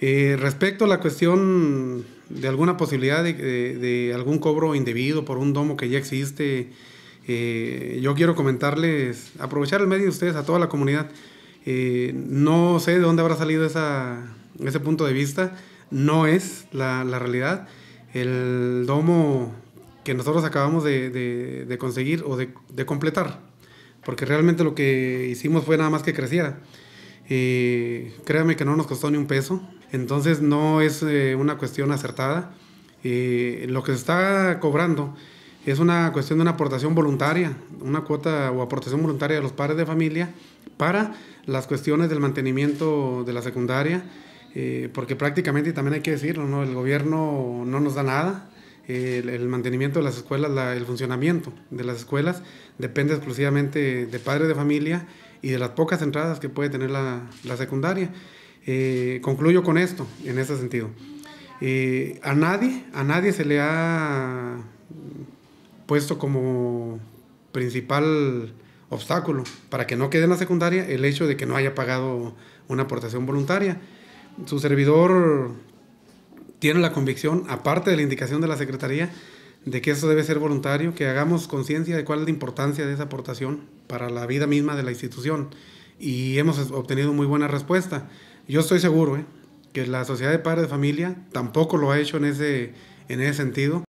Eh, respecto a la cuestión de alguna posibilidad de, algún cobro indebido por un domo que ya existe, eh, yo quiero comentarles, aprovechar el medio de ustedes a toda la comunidad. Eh, no sé de dónde habrá salido esa, ese punto de vista, no es la, realidad. El domo que nosotros acabamos de, conseguir o de, de, completar, porque realmente lo que hicimos fue nada más que creciera y eh, créanme que no nos costó ni un peso, entonces no es eh, una cuestión acertada. Eh, lo que se está cobrando es una cuestión de una aportación voluntaria, una cuota o aportación voluntaria de los padres de familia para las cuestiones del mantenimiento de la secundaria, porque prácticamente, y también hay que decirlo, el gobierno no nos da nada, el, mantenimiento de las escuelas, el funcionamiento de las escuelas depende exclusivamente de padres de familia y de las pocas entradas que puede tener la, la secundaria. Eh, concluyo con esto, en ese sentido. Eh, a nadie, a nadie se le ha puesto como principal obstáculo para que no quede en la secundaria el hecho de que no haya pagado una aportación voluntaria. Su servidor tiene la convicción, aparte de la indicación de la Secretaría, de que eso debe ser voluntario, que hagamos conciencia de cuál es la importancia de esa aportación para la vida misma de la institución. Y hemos obtenido muy buena respuesta. Yo estoy seguro ¿eh? que la sociedad de padres de familia tampoco lo ha hecho en ese, en ese sentido.